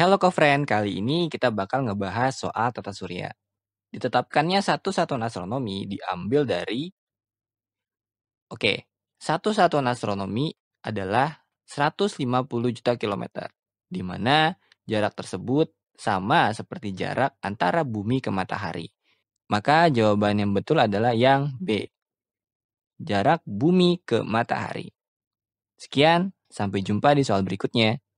Hello kofren, kali ini kita bakal ngebahas soal tata surya. Ditetapkannya satu satuan astronomi diambil dari Oke, satu satuan astronomi adalah 150 juta kilometer, di mana jarak tersebut sama seperti jarak antara bumi ke matahari. Maka jawaban yang betul adalah yang B. Jarak bumi ke matahari. Sekian, sampai jumpa di soal berikutnya.